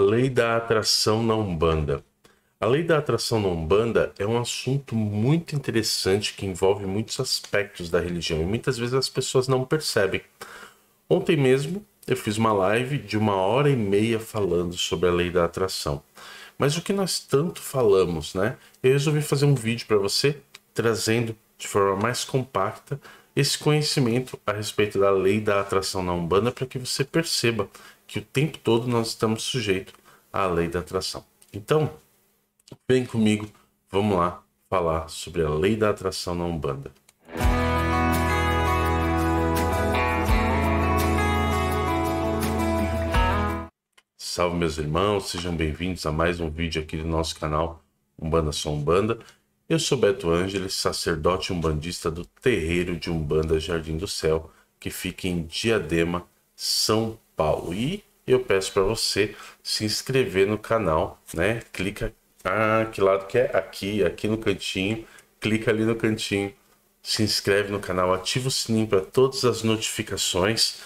Lei da atração na Umbanda. A lei da atração na Umbanda é um assunto muito interessante que envolve muitos aspectos da religião e muitas vezes as pessoas não percebem. Ontem mesmo eu fiz uma live de uma hora e meia falando sobre a lei da atração. Mas o que nós tanto falamos, né? Eu resolvi fazer um vídeo para você trazendo de forma mais compacta esse conhecimento a respeito da lei da atração na Umbanda para que você perceba que o tempo todo nós estamos sujeitos à lei da atração. Então, vem comigo, vamos lá falar sobre a lei da atração na Umbanda. Salve meus irmãos, sejam bem-vindos a mais um vídeo aqui do nosso canal Umbanda Som Umbanda. Eu sou Beto Ângeles, sacerdote umbandista do terreiro de Umbanda Jardim do Céu, que fica em Diadema, São Paulo. E eu peço para você se inscrever no canal, né? Clica ah, que lado que é? Aqui, aqui no cantinho. Clica ali no cantinho, se inscreve no canal, ativa o sininho para todas as notificações,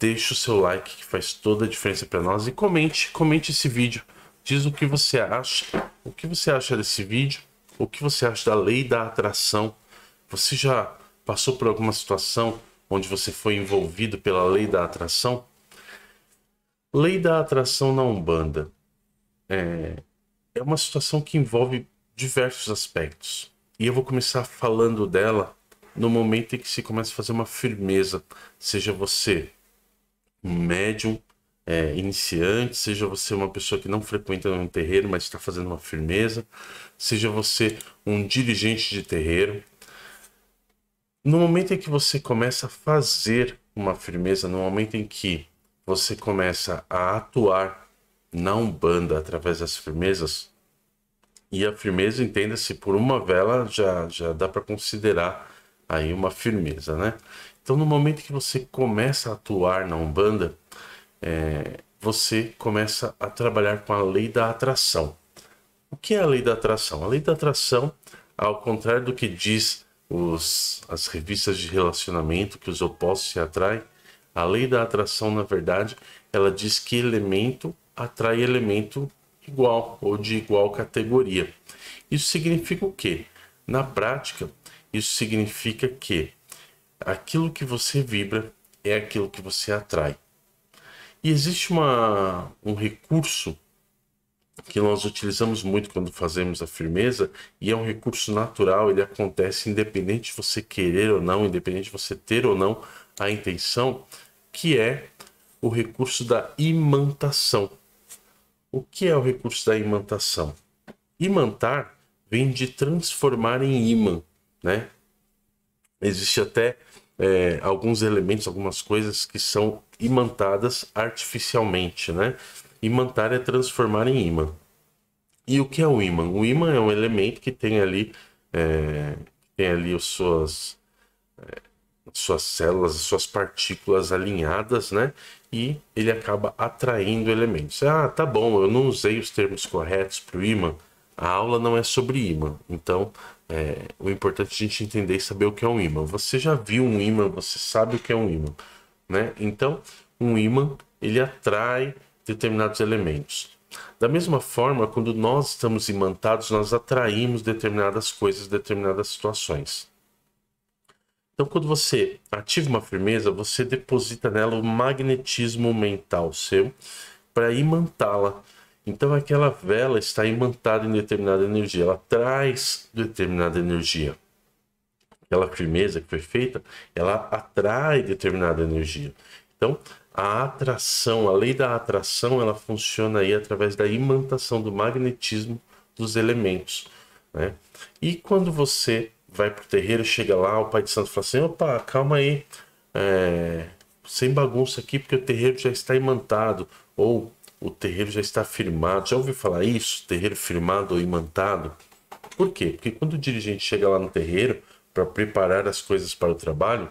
deixa o seu like que faz toda a diferença para nós e comente, comente esse vídeo, diz o que você acha, o que você acha desse vídeo o que você acha da lei da atração? Você já passou por alguma situação onde você foi envolvido pela lei da atração? Lei da atração na Umbanda é, é uma situação que envolve diversos aspectos. E eu vou começar falando dela no momento em que se começa a fazer uma firmeza, seja você médium, é, iniciante, seja você uma pessoa que não frequenta um terreiro, mas está fazendo uma firmeza, seja você um dirigente de terreiro. No momento em que você começa a fazer uma firmeza, no momento em que você começa a atuar na Umbanda através das firmezas, e a firmeza, entenda-se, por uma vela já, já dá para considerar aí uma firmeza, né? Então, no momento que você começa a atuar na Umbanda, é, você começa a trabalhar com a lei da atração. O que é a lei da atração? A lei da atração, ao contrário do que diz os, as revistas de relacionamento, que os opostos se atraem, a lei da atração, na verdade, ela diz que elemento atrai elemento igual ou de igual categoria. Isso significa o quê? Na prática, isso significa que aquilo que você vibra é aquilo que você atrai. E existe uma, um recurso que nós utilizamos muito quando fazemos a firmeza e é um recurso natural, ele acontece independente de você querer ou não, independente de você ter ou não a intenção, que é o recurso da imantação. O que é o recurso da imantação? Imantar vem de transformar em imã, né? Existe até é, alguns elementos, algumas coisas que são imantadas artificialmente, né? Imantar é transformar em imã. E o que é o imã? O imã é um elemento que tem ali, é, tem ali as suas, é, suas células, as suas partículas alinhadas, né? E ele acaba atraindo elementos. Ah, tá bom, eu não usei os termos corretos para o imã. A aula não é sobre imã, então é, o importante é a gente entender e saber o que é um ímã. Você já viu um ímã, você sabe o que é um ímã, né? Então, um ímã, ele atrai determinados elementos. Da mesma forma, quando nós estamos imantados, nós atraímos determinadas coisas, determinadas situações. Então, quando você ativa uma firmeza, você deposita nela o magnetismo mental seu para imantá-la então aquela vela está imantada em determinada energia, ela traz determinada energia. Aquela firmeza que foi feita, ela atrai determinada energia. Então a atração, a lei da atração, ela funciona aí através da imantação do magnetismo dos elementos. Né? E quando você vai para o terreiro, chega lá, o Pai de Santo fala assim: opa, calma aí, é... sem bagunça aqui, porque o terreiro já está imantado. Ou o terreiro já está firmado. Já ouviu falar isso? Terreiro firmado ou imantado? Por quê? Porque quando o dirigente chega lá no terreiro para preparar as coisas para o trabalho,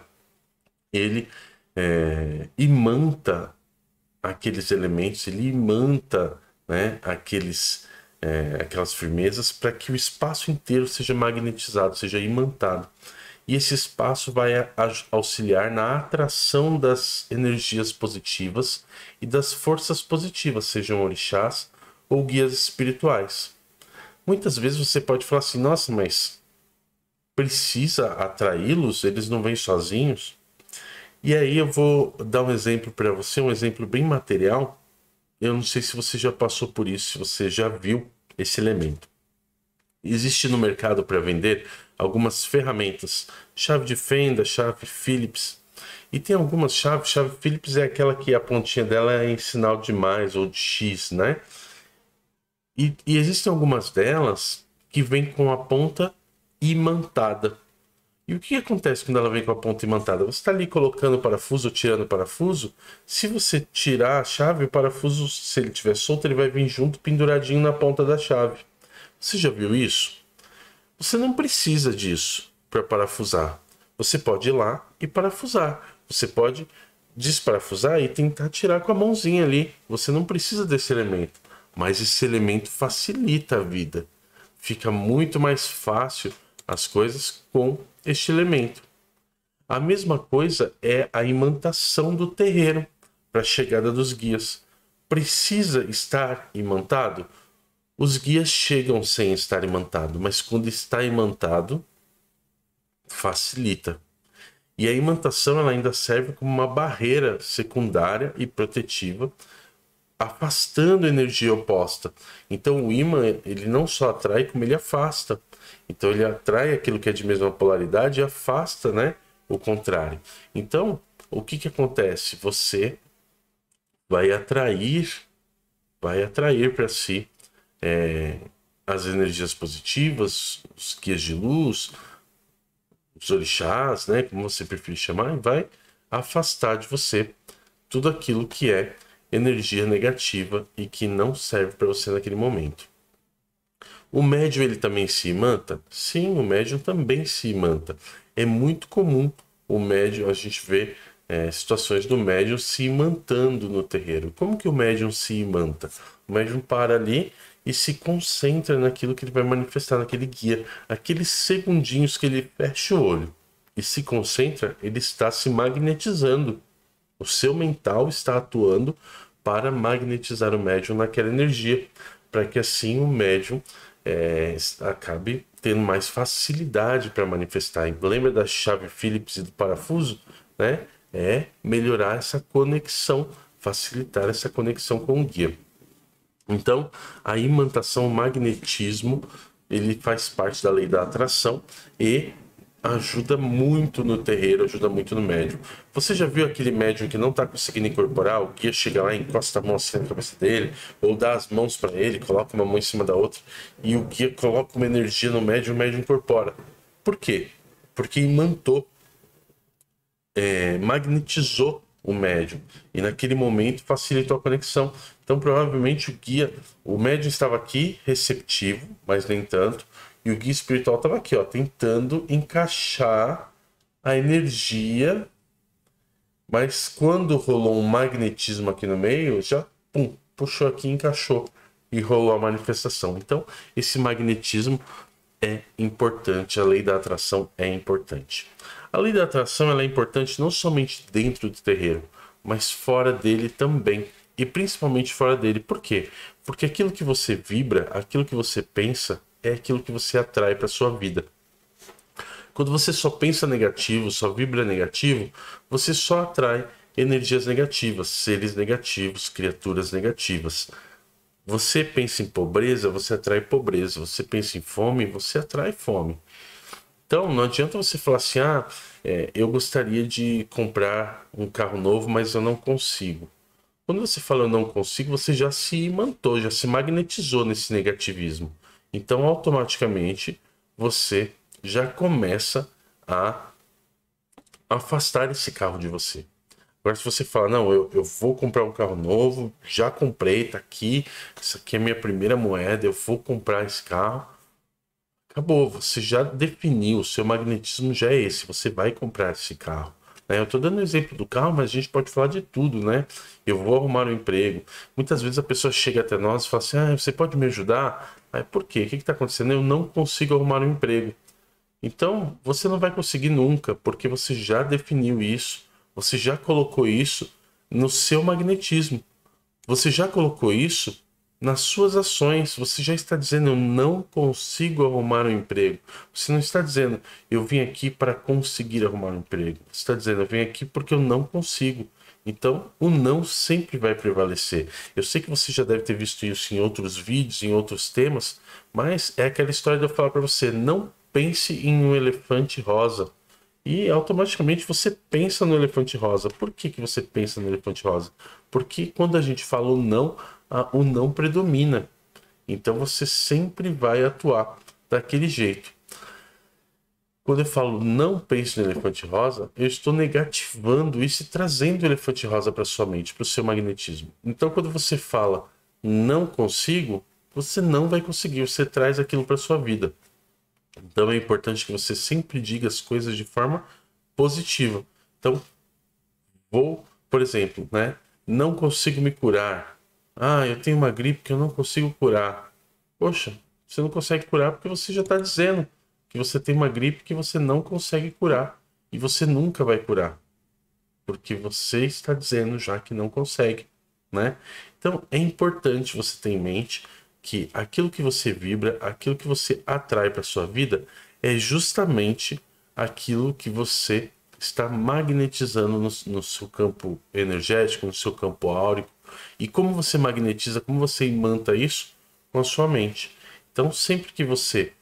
ele é, imanta aqueles elementos, ele imanta né, aqueles, é, aquelas firmezas para que o espaço inteiro seja magnetizado, seja imantado e esse espaço vai auxiliar na atração das energias positivas e das forças positivas, sejam orixás ou guias espirituais. Muitas vezes você pode falar assim: nossa, mas precisa atraí-los? Eles não vêm sozinhos? E aí eu vou dar um exemplo para você, um exemplo bem material. Eu não sei se você já passou por isso, se você já viu esse elemento existe no mercado para vender algumas ferramentas, chave de fenda, chave Phillips. E tem algumas chaves, chave Phillips é aquela que a pontinha dela é em sinal de mais ou de X, né? E, e existem algumas delas que vêm com a ponta imantada. E o que acontece quando ela vem com a ponta imantada? Você está ali colocando o parafuso tirando o parafuso. Se você tirar a chave, o parafuso, se ele estiver solto, ele vai vir junto penduradinho na ponta da chave. Você já viu isso? Você não precisa disso para parafusar. Você pode ir lá e parafusar. Você pode desparafusar e tentar tirar com a mãozinha ali. Você não precisa desse elemento, mas esse elemento facilita a vida. Fica muito mais fácil as coisas com este elemento. A mesma coisa é a imantação do terreiro para a chegada dos guias. Precisa estar imantado? Os guias chegam sem estar imantado, mas quando está imantado, facilita. E a imantação ela ainda serve como uma barreira secundária e protetiva, afastando energia oposta. Então o ímã ele não só atrai, como ele afasta. Então ele atrai aquilo que é de mesma polaridade e afasta, né, o contrário. Então, o que que acontece? Você vai atrair vai atrair para si é, as energias positivas, os guias de luz, os orixás, né, como você preferir chamar, vai afastar de você tudo aquilo que é energia negativa e que não serve para você naquele momento. O médium ele também se imanta? Sim, o médium também se imanta. É muito comum o médium, a gente vê é, situações do médium se imantando no terreiro. Como que o médium se imanta? O médium para ali e se concentra naquilo que ele vai manifestar naquele guia. Aqueles segundinhos que ele fecha o olho e se concentra, ele está se magnetizando. O seu mental está atuando para magnetizar o médium naquela energia, para que assim o médium é, acabe tendo mais facilidade para manifestar. E lembra da chave Phillips e do parafuso? Né? É melhorar essa conexão, facilitar essa conexão com o guia. Então, a imantação, o magnetismo, ele faz parte da lei da atração e ajuda muito no terreiro, ajuda muito no médium. Você já viu aquele médium que não está conseguindo incorporar? O guia chega lá, encosta a mão assim na cabeça dele, ou dá as mãos para ele, coloca uma mão em cima da outra, e o guia coloca uma energia no médium, o médium incorpora. Por quê? Porque imantou, é, magnetizou o médium, e naquele momento facilitou a conexão. Então, provavelmente, o guia, o médium estava aqui, receptivo, mas nem tanto, e o guia espiritual estava aqui, ó, tentando encaixar a energia, mas quando rolou um magnetismo aqui no meio, já pum, puxou aqui, encaixou e rolou a manifestação. Então, esse magnetismo é importante, a lei da atração é importante. A lei da atração é importante não somente dentro do terreiro, mas fora dele também e principalmente fora dele. Por quê? Porque aquilo que você vibra, aquilo que você pensa, é aquilo que você atrai para sua vida. Quando você só pensa negativo, só vibra negativo, você só atrai energias negativas, seres negativos, criaturas negativas. Você pensa em pobreza, você atrai pobreza. Você pensa em fome, você atrai fome. Então, não adianta você falar assim: ah, é, eu gostaria de comprar um carro novo, mas eu não consigo. Quando você fala eu não consigo, você já se imantou, já se magnetizou nesse negativismo. Então, automaticamente, você já começa a afastar esse carro de você. Agora, se você fala, não, eu, eu vou comprar um carro novo, já comprei, tá aqui, essa aqui é minha primeira moeda, eu vou comprar esse carro. Acabou, você já definiu, o seu magnetismo já é esse, você vai comprar esse carro. Né? Eu estou dando o exemplo do carro, mas a gente pode falar de tudo, né? Eu vou arrumar um emprego. Muitas vezes a pessoa chega até nós e fala assim: ah, você pode me ajudar? Aí, por quê? O que está acontecendo? Eu não consigo arrumar um emprego. Então, você não vai conseguir nunca, porque você já definiu isso, você já colocou isso no seu magnetismo. Você já colocou isso nas suas ações, você já está dizendo: Eu não consigo arrumar um emprego. Você não está dizendo: Eu vim aqui para conseguir arrumar um emprego. Você está dizendo: Eu vim aqui porque eu não consigo. Então, o não sempre vai prevalecer. Eu sei que você já deve ter visto isso em outros vídeos, em outros temas, mas é aquela história de eu falar para você: não pense em um elefante rosa. E automaticamente você pensa no elefante rosa. Por que, que você pensa no elefante rosa? Porque quando a gente fala o não, a, o não predomina. Então você sempre vai atuar daquele jeito. Quando eu falo não pense no elefante rosa, eu estou negativando isso e trazendo o elefante rosa para sua mente, para o seu magnetismo. Então, quando você fala não consigo, você não vai conseguir, você traz aquilo para sua vida. Então, é importante que você sempre diga as coisas de forma positiva. Então, vou, por exemplo, né? Não consigo me curar. Ah, eu tenho uma gripe que eu não consigo curar. Poxa, você não consegue curar porque você já está dizendo que você tem uma gripe que você não consegue curar. E você nunca vai curar. Porque você está dizendo já que não consegue, né? Então é importante você ter em mente que aquilo que você vibra, aquilo que você atrai para sua vida é justamente aquilo que você está magnetizando no, no seu campo energético, no seu campo áurico, e como você magnetiza, como você imanta isso com a sua mente. Então, sempre que você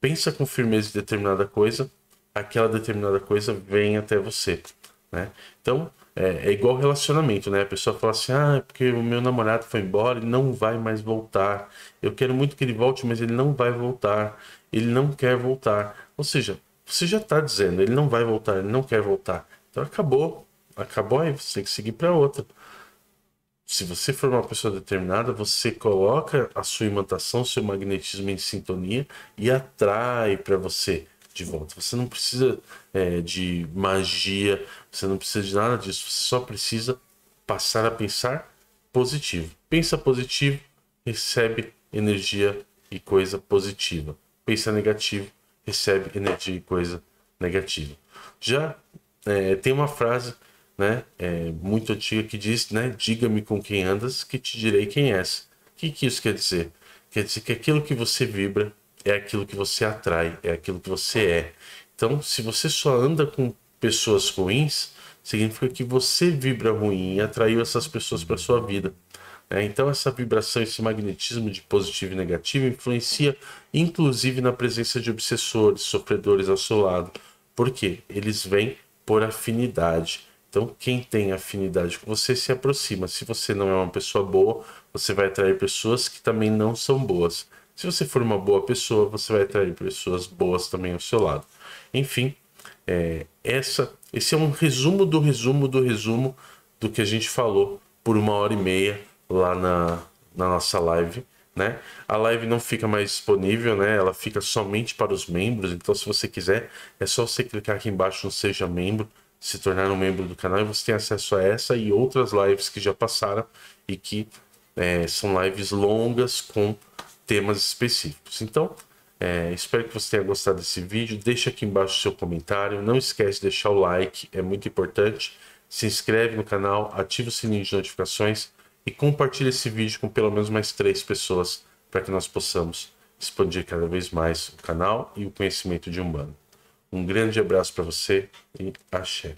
pensa com firmeza em determinada coisa, aquela determinada coisa vem até você, né? Então, é, é igual relacionamento, né? A pessoa fala assim, ah, é porque o meu namorado foi embora e não vai mais voltar. Eu quero muito que ele volte, mas ele não vai voltar. Ele não quer voltar. Ou seja, você já está dizendo, ele não vai voltar, ele não quer voltar. Então, acabou. Acabou aí, você tem que seguir para outra se você for uma pessoa determinada, você coloca a sua imantação, seu magnetismo em sintonia e atrai para você de volta. Você não precisa é, de magia, você não precisa de nada disso, você só precisa passar a pensar positivo. Pensa positivo, recebe energia e coisa positiva. Pensa negativo, recebe energia e coisa negativa. Já é, tem uma frase né, é, muito antiga que diz, né, diga-me com quem andas, que te direi quem és. O que, que isso quer dizer? Quer dizer que aquilo que você vibra é aquilo que você atrai, é aquilo que você é. Então, se você só anda com pessoas ruins, significa que você vibra ruim e atraiu essas pessoas para sua vida. É, então, essa vibração, esse magnetismo de positivo e negativo influencia, inclusive, na presença de obsessores, sofredores ao seu lado. Por quê? Eles vêm por afinidade. Então, quem tem afinidade com você se aproxima. Se você não é uma pessoa boa, você vai atrair pessoas que também não são boas. Se você for uma boa pessoa, você vai atrair pessoas boas também ao seu lado. Enfim, é, essa, esse é um resumo do resumo do resumo do que a gente falou por uma hora e meia lá na, na nossa live. Né? A live não fica mais disponível, né? Ela fica somente para os membros. Então, se você quiser, é só você clicar aqui embaixo no Seja Membro se tornar um membro do canal e você tem acesso a essa e outras lives que já passaram e que é, são lives longas com temas específicos. Então, é, espero que você tenha gostado desse vídeo. Deixa aqui embaixo o seu comentário. Não esquece de deixar o like, é muito importante. Se inscreve no canal, ativa o sininho de notificações e compartilhe esse vídeo com pelo menos mais três pessoas para que nós possamos expandir cada vez mais o canal e o conhecimento de Umbanda. Um grande abraço para você e axé.